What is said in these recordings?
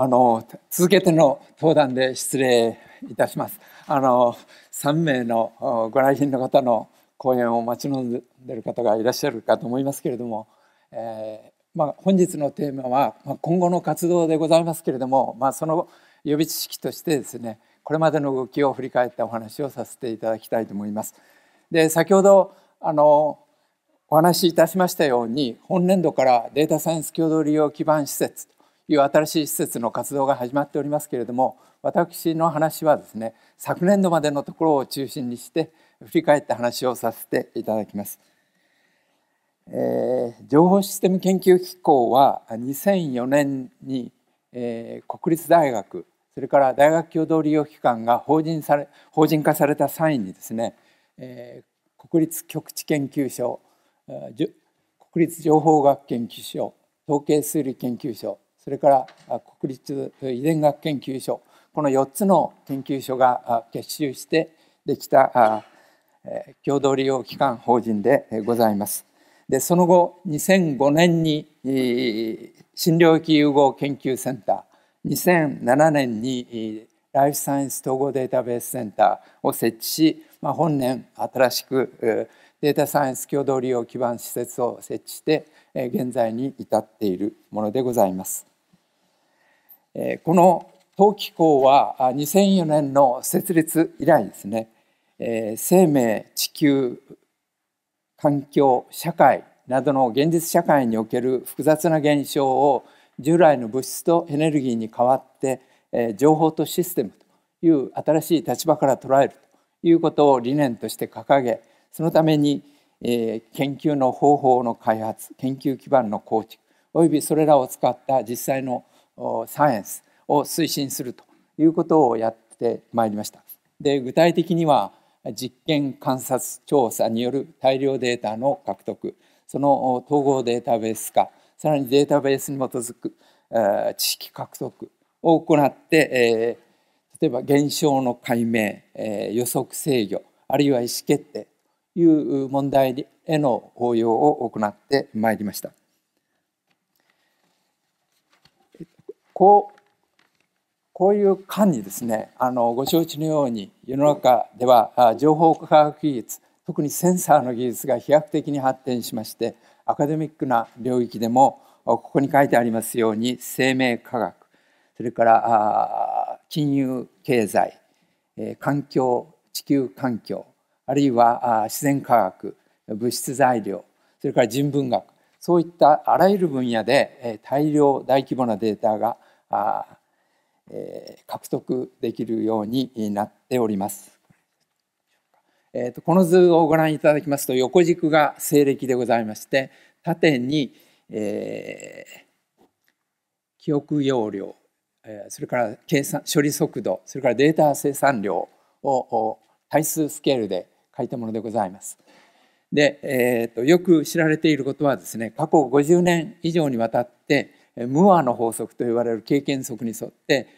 あの続けての登壇で失礼いたします。あの3名のご来賓の方の講演を待ち望んでる方がいらっしゃるかと思いますけれども、えー、まあ、本日のテーマは、まあ、今後の活動でございますけれども、まあ、その予備知識としてですねこれまでの動きを振り返ったお話をさせていただきたいと思います。で先ほどあのお話しいたしましたように本年度からデータサイエンス共同利用基盤施設いう新しい施設の活動が始まっておりますけれども私の話はですね昨年度までのところを中心にして振り返った話をさせていただきます。えー、情報システム研究機構は2004年に、えー、国立大学それから大学共同利用機関が法人され法人化された際にですね、えー、国立局地研究所国立情報学研究所統計推理研究所それから国立遺伝学研究所この4つの研究所が結集してできた共同利用機関法人でございます。でその後2005年に新領域融合研究センター2007年にライフサイエンス統合データベースセンターを設置し、まあ、本年新しくデータサイエンス共同利用基盤施設を設置して現在に至っているものでございます。この冬季校は2004年の設立以来ですね生命地球環境社会などの現実社会における複雑な現象を従来の物質とエネルギーに代わって情報とシステムという新しい立場から捉えるということを理念として掲げそのために研究の方法の開発研究基盤の構築およびそれらを使った実際のサイエンスを推進するということをやってまいりました。で具体的には実験観察調査による大量データの獲得その統合データベース化さらにデータベースに基づく知識獲得を行って、え例えば現象の解明、え予測制御あるいは意思決定という問題への応用を行ってまいりました。こうこういう間にですねあのご承知のように世の中では情報科学技術特にセンサーの技術が飛躍的に発展しましてアカデミックな領域でもここに書いてありますように生命科学それから金融経済環境地球環境あるいは自然科学物質材料それから人文学そういったあらゆる分野で大量大規模なデータがあ、えー、獲得できるようになっております。えーと、この図をご覧いただきますと横軸が西暦でございまして縦に、えー、記憶容量、えー、それから計算処理速度それからデータ生産量を対数スケールで書いたものでございます。で、えーと、とよく知られていることはですね過去50年以上にわたって、ムアの法則と言われる経験則に沿って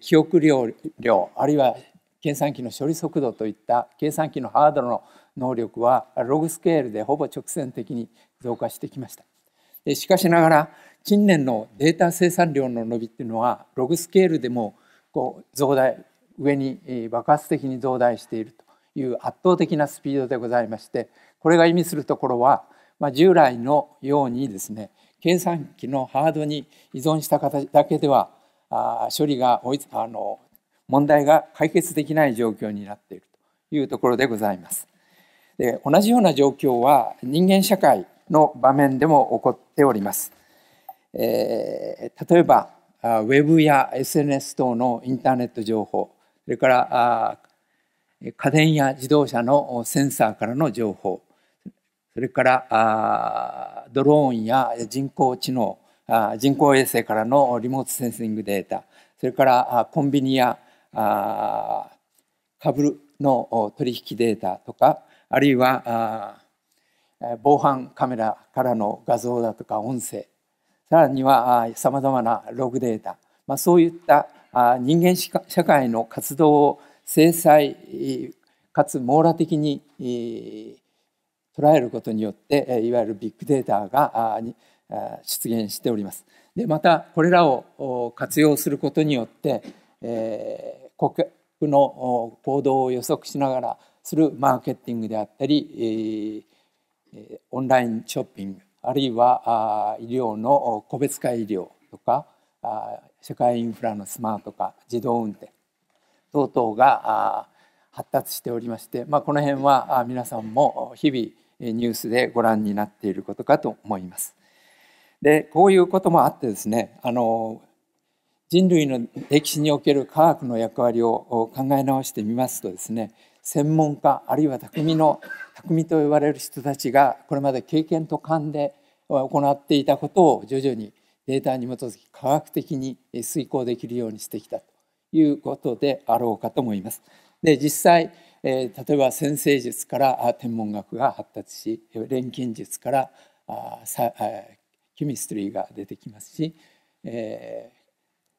記憶量量あるいは計算機の処理速度といった計算機のハードルの能力はログスケールでほぼ直線的に増加してきました。しかしながら近年のデータ生産量の伸びっていうのはログスケールでもこう増大上に爆発的に増大しているという圧倒的なスピードでございましてこれが意味するところは、ま従来のようにですね計算機のハードに依存した形だけではあ処理が追いあの問題が解決できない状況になっているというところでございます。で同じような状況は人間社会の場面でも起こっております。えー、例えばウェブや SNS 等のインターネット情報それから家電や自動車のセンサーからの情報それからドローンや人工知能人工衛星からのリモートセンシングデータそれからコンビニや株の取引データとかあるいは防犯カメラからの画像だとか音声さらにはさまざまなログデータ、まあ、そういった人間社会の活動を制裁かつ網羅的に捉えることによっていわゆるビッグデータが出現しております。でまたこれらを活用することによって、え顧客の行動を予測しながらするマーケティングであったり、えオンラインショッピングあるいは医療の個別化医療とか社会インフラのスマート化自動運転等々が発達しておりまして、まあ、この辺は皆さんも日々ニュースでご覧になっていることかと思います。でこういうこともあってですねあの人類の歴史における科学の役割を考え直してみますとですね専門家あるいは匠の匠と呼ばれる人たちがこれまで経験と勘で行っていたことを徐々にデータに基づき科学的に遂行できるようにしてきたということであろうかと思います。で実際え例えば先生術から天文学が発達し錬金術からあさミストリーが出てきますし、え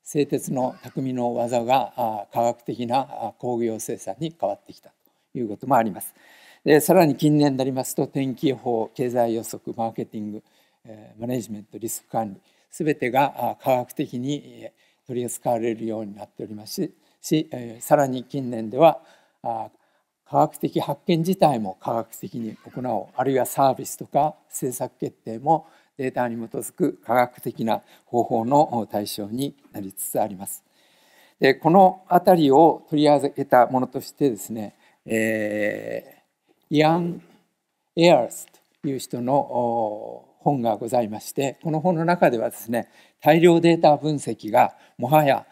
製鉄の匠の技があ科学的な工業生産に変わってきたということもあります。でさらに近年になりますと天気予報経済予測マーケティング、えマネジメントリスク管理すべてが科学的に取り扱われるようになっておりますしし、えさらに近年ではあ科学的発見自体も科学的に行おうあるいはサービスとか政策決定もデータに基づく科学的な方法の対象になりつつあります。でこの辺りを取り上げたものとしてですね、えー、イアン・エアースという人の本がございましてこの本の中ではですね大量データ分析がもはや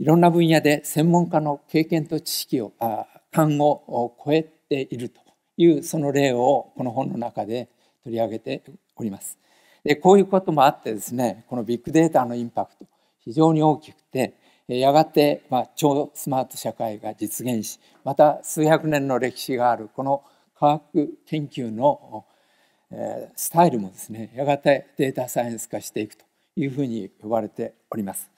いろんな分野で専門家の経験と知識をあ間を超えているというその例をこの本の中で取り上げております。でこういうこともあってですねこのビッグデータのインパクト非常に大きくてやがて、まあ、超スマート社会が実現しまた数百年の歴史があるこの科学研究の、えスタイルもですねやがてデータサイエンス化していくというふうに呼ばれております。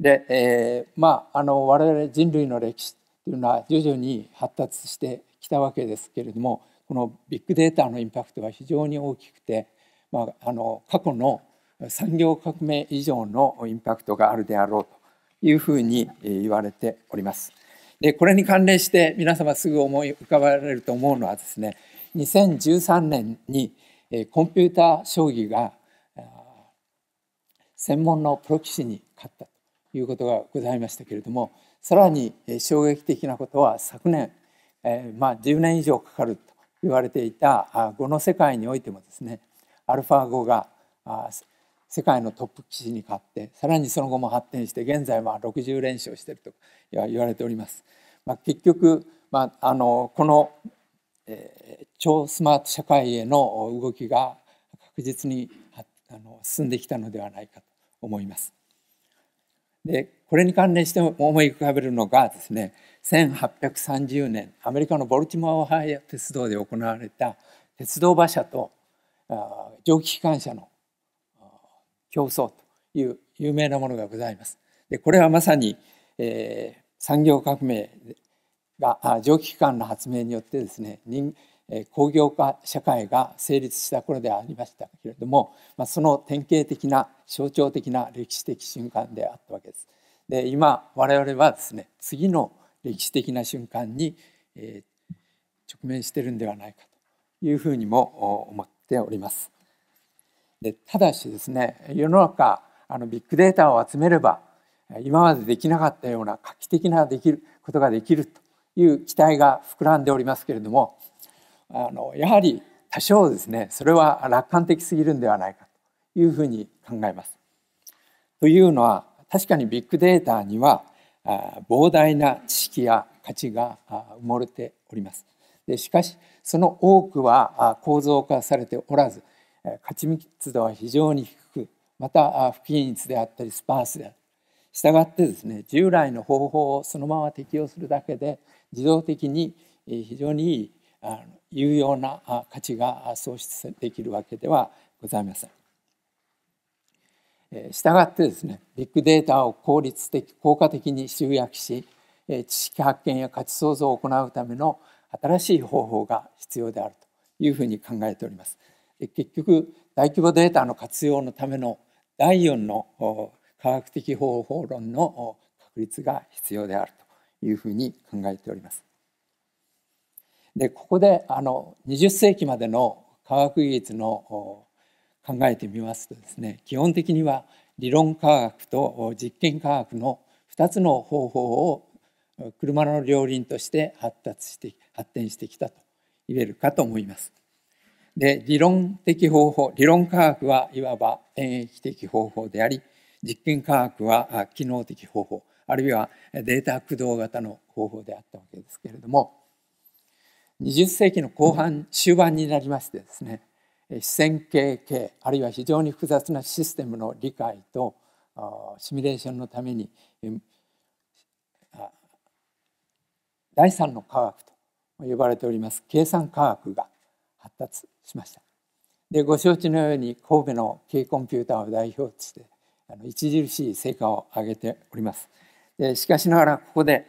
で、えー、まああの我々人類の歴史というのは徐々に発達してきたわけですけれどもこのビッグデータのインパクトは非常に大きくて、まあ、あの過去の産業革命以上のインパクトがあるであろうというふうに言われております。でこれに関連して皆様すぐ思い浮かばれると思うのはですね2013年にコンピューター将棋が専門のプロ棋士に勝ったということがございましたけれどもさらに衝撃的なことは昨年、えー、まあ、10年以上かかると言われていた碁の世界においてもですねアルファ5が世界のトップ棋士に勝ってさらにその後も発展して現在は60連勝していると言われております。まあ、結局、まあ、あのこの、えー、超スマート社会への動きが確実にあの進んできたのではないかと思います。でこれに関連して思い浮かべるのがですね1830年アメリカのボルティモア・オハイア鉄道で行われた鉄道馬車と蒸気機関車の競争という有名なものがございます。でこれはまさに、えー、産業革命が蒸気機関の発明によってですね人工業化社会が成立した頃でありましたけれども、まあ、その典型的な象徴的な歴史的瞬間であったわけです。で今我々はですね次の歴史的な瞬間に、えー、直面してるんではないかというふうにも思っております。でただしですね世の中あのビッグデータを集めれば今までできなかったような画期的なできることができるという期待が膨らんでおりますけれどもあのやはり多少ですねそれは楽観的すぎるんではないかというふうに考えます。というのは確かにビッグデータには膨大な知識や価値が埋もれております。でしかしその多くは構造化されておらず価値密度は非常に低くまた不均一であったりスパースであるしたがってですね従来の方法をそのまま適用するだけで自動的に非常にい有用な価値が創出できるわけではございません。したがってですねビッグデータを効率的効果的に集約し知識発見や価値創造を行うための新しい方法が必要であるというふうに考えております。結局大規模データの活用のための第4の科学的方法論の確立が必要であるというふうに考えております。でここであの20世紀までの科学技術の考えてみますとですね基本的には理論科学と実験科学の2つの方法を車の両輪として発達して発展してきたと言えるかと思います。で理論的方法理論科学はいわば演疫的方法であり実験科学は機能的方法あるいはデータ駆動型の方法であったわけですけれども20世紀の後半終盤になりましてですね自然形系あるいは非常に複雑なシステムの理解とシミュレーションのために第三の科学と呼ばれております計算科学が発達しました。でご承知のように神戸の軽コンピューターを代表としてあの著しい成果を上げております。でしかしながらここで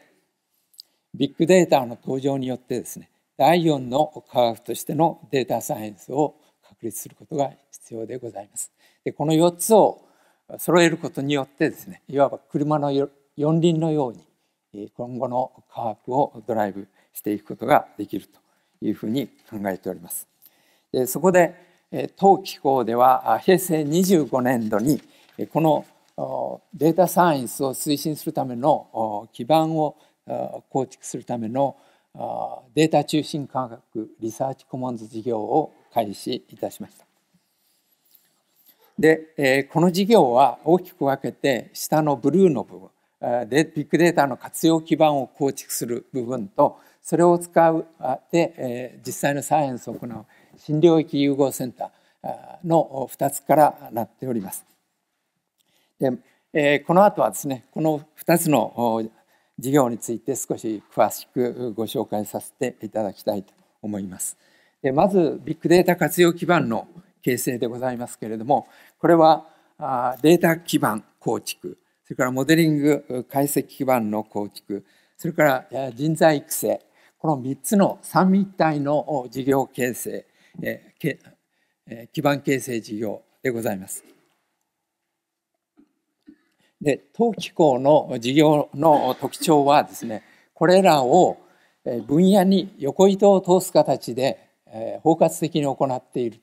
ビッグデータの登場によってですね第4の科学としてのデータサイエンスを立することが必要でございます。でこの4つを揃えることによってですねいわば車の四輪のように今後の科学をドライブしていくことができるというふうに考えております。でそこで当機構では平成25年度にこのデータサイエンスを推進するための基盤を構築するためのデータ中心科学リサーチコモンズ事業を開始いたしました。で、えこの事業は大きく分けて下のブルーの部分でビッグデータの活用基盤を構築する部分とそれを使うで、え実際のサイエンスを行う新領域融合センターの2つからなっております。で、えこの後はですねこの2つの事業について少し詳しくご紹介させていただきたいと思います。まずビッグデータ活用基盤の形成でございますけれどもこれはデータ基盤構築それからモデリング解析基盤の構築それから人材育成この3つの三密体の事業形成基盤形成事業でございます。で当機構の事業の特徴はですねこれらを分野に横糸を通す形で包括的に行っている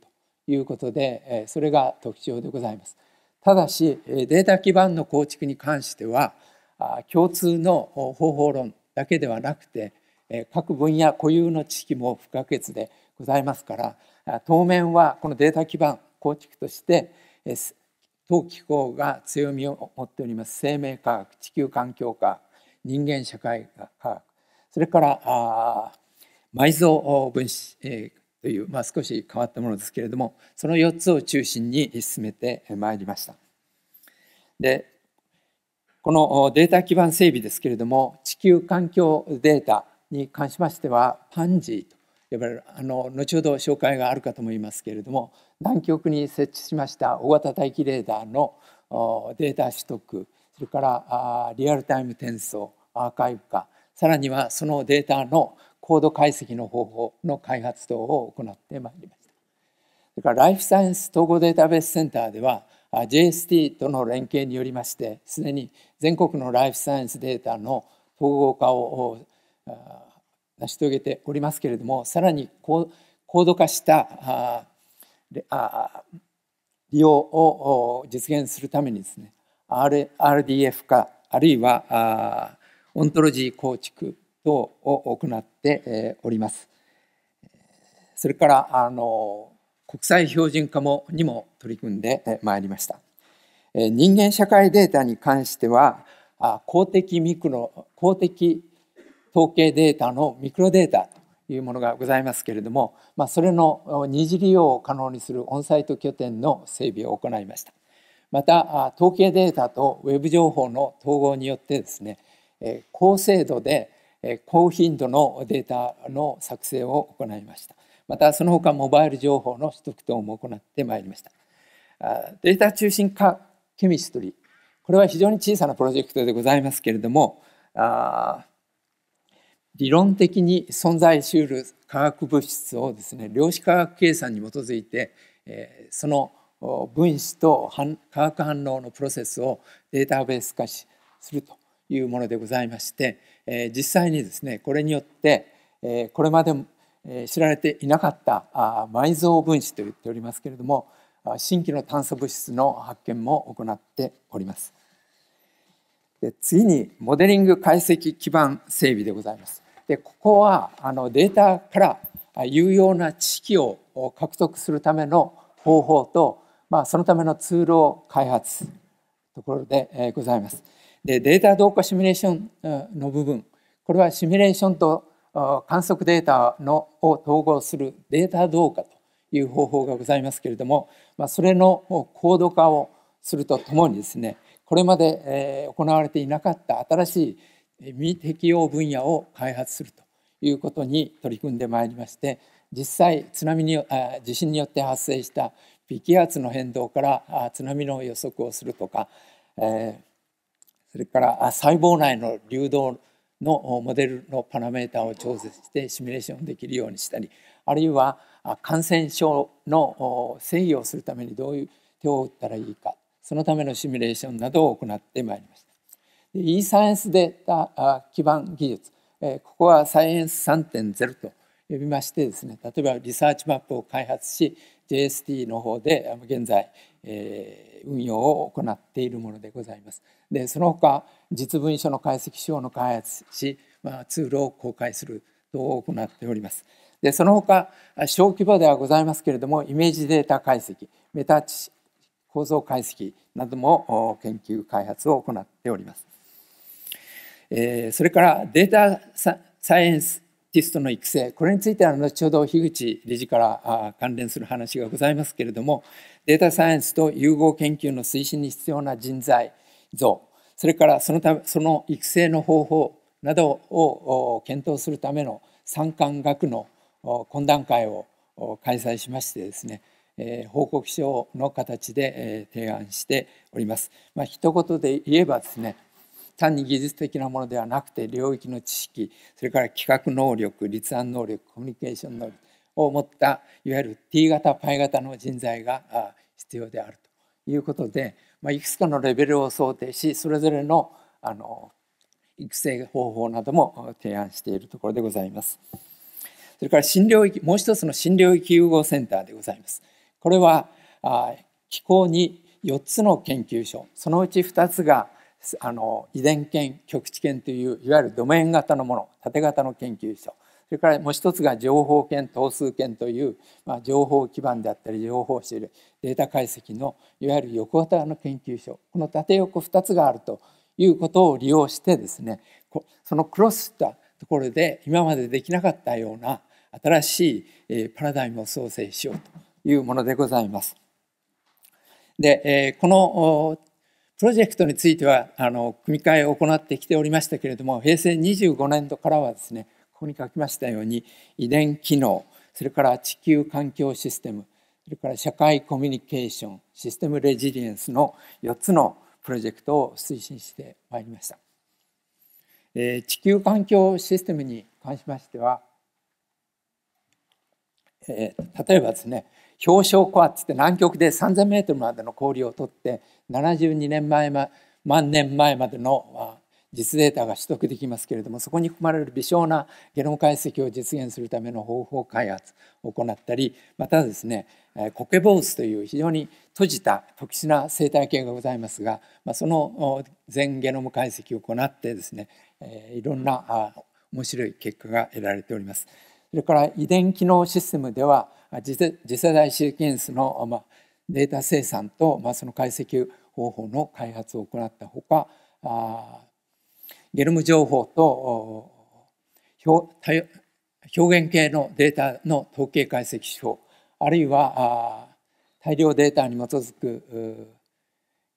ということでそれが特徴でございます。ただしデータ基盤の構築に関しては共通の方法論だけではなくて各分野固有の知識も不可欠でございますから当面はこのデータ基盤構築として当機構が強みを持っております生命科学地球環境科学人間社会科学それから埋蔵分子、という、まあ、少し変わったものですけれどもその4つを中心に進めてまいりました。でこのデータ基盤整備ですけれども地球環境データに関しましてはパンジーと呼ばれるあの後ほど紹介があるかと思いますけれども南極に設置しました大型大気レーダーのデータ取得それからリアルタイム転送アーカイブ化さらにはそのデータのコード解析の方法の開発等を行ってまいりましたそれからライフサイエンス統合データベースセンターでは JST との連携によりましてすでに全国のライフサイエンスデータの統合化を成し遂げておりますけれどもさらに高度化した利用を実現するためにですね RDF 化あるいはオントロジー構築等を行っております。それからあの国際標準化もにも取り組んでまいりました。人間社会データに関しては公的ミクロ公的統計データのミクロデータというものがございますけれども、まあ、それの二次利用を可能にするオンサイト拠点の整備を行いました。また統計データとウェブ情報の統合によってですね高精度で高頻度のデータの作成を行いましたまたその他モバイル情報の取得等も行ってまいりましたデータ中心化ケミストリーこれは非常に小さなプロジェクトでございますけれども理論的に存在しうる化学物質をですね量子化学計算に基づいてその分子と化学反応のプロセスをデータベース化するというものでございまして、え実際にですねこれによって、えこれまで知られていなかったあ埋蔵分子と言っておりますけれども新規の炭素物質の発見も行っております。で次にモデリング解析基盤整備でございます。でここはあのデータから有用な知識を獲得するための方法と、まあ、そのためのツールを開発ところでございます。でデータ同化シミュレーションの部分これはシミュレーションと観測データのを統合するデータ同化という方法がございますけれども、まあ、それの高度化をするとともにですねこれまで、え行われていなかった新しい未適用分野を開発するということに取り組んでまいりまして実際津波にあ地震によって発生した微気圧の変動からあ津波の予測をするとか、それから細胞内の流動のモデルのパラメータを調節してシミュレーションできるようにしたりあるいは感染症の制御をするためにどういう手を打ったらいいかそのためのシミュレーションなどを行ってまいりました。e サイエンスデータ基盤技術ここはサイエンス3.0と呼びましてですね例えばリサーチマップを開発し JST の方で現在、えー、運用を行っているものでございます。でその他実文書の解析手法の開発し、まあ、ツールを公開する等を行っております。でその他小規模ではございますけれどもイメージデータ解析メタ構造解析なども研究開発を行っております。えー、それからデータサイエンスティストの育成これについては後ほど樋口理事から関連する話がございますけれどもデータサイエンスと融合研究の推進に必要な人材像それからそのたその育成の方法などを検討するための産官学の懇談会を開催しましてですね報告書の形で提案しております。まあ、一言で言えばですね単に技術的なものではなくて領域の知識それから企画能力立案能力コミュニケーション能力を持ったいわゆる T 型イ型の人材が必要であるということで、まあ、いくつかのレベルを想定しそれぞれのあの育成方法なども提案しているところでございます。それから新領域もう一つの新領域融合センターでございます。これは気候に4つの研究所そのうち2つがあの遺伝研局地研といういわゆるドメイン型のもの縦型の研究所それからもう一つが情報研等数研という、まあ、情報基盤であったり情報資料データ解析のいわゆる横型の研究所この縦横2つがあるということを利用してですねそのクロスしたところで今までできなかったような新しいパラダイムを創生しようというものでございます。でこのプロジェクトについてはあの組み替えを行ってきておりましたけれども平成25年度からはですねここに書きましたように遺伝機能それから地球環境システムそれから社会コミュニケーションシステムレジリエンスの4つのプロジェクトを推進してまいりました、え地球環境システムに関しましては、え例えばですね氷床湖ってって南極で3 0 0 0メートルまでの氷を取って72年前、ま、万年前までの実データが取得できますけれどもそこに含まれる微小なゲノム解析を実現するための方法開発を行ったりまたですねコケボウスという非常に閉じた特殊な生態系がございますが、まあ、その全ゲノム解析を行ってですねいろんな面白い結果が得られております。それから遺伝機能システムでは次世代シーケンスのデータ生産とその解析方法の開発を行ったほかゲノム情報と表現系のデータの統計解析手法あるいは大量データに基づく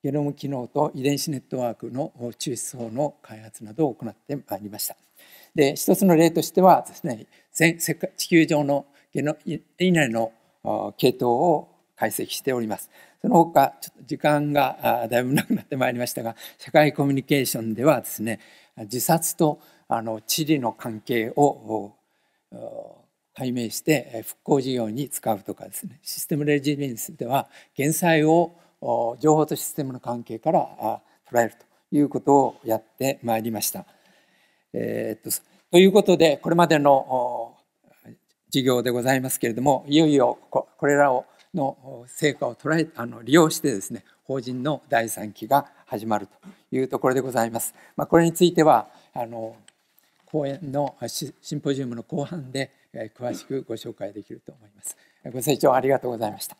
ゲノム機能と遺伝子ネットワークの抽出法の開発などを行ってまいりました。で一つの例としてはですね全世界地球上のゲノ稲の系統を解析しております。その他ちょっと時間がだいぶなくなってまいりましたが社会コミュニケーションではですね自殺とあの地理の関係を解明して復興事業に使うとかですねシステムレジリエンスでは減災を情報とシステムの関係から捉えるということをやってまいりました。えー、っとということでこれまでの授業でございますけれどもいよいよこれらをの成果を捉えあの利用してですね法人の第3期が始まるというところでございます。まあ、これについてはあの講演のシンポジウムの後半で詳しくご紹介できると思います。ご清聴ありがとうございました。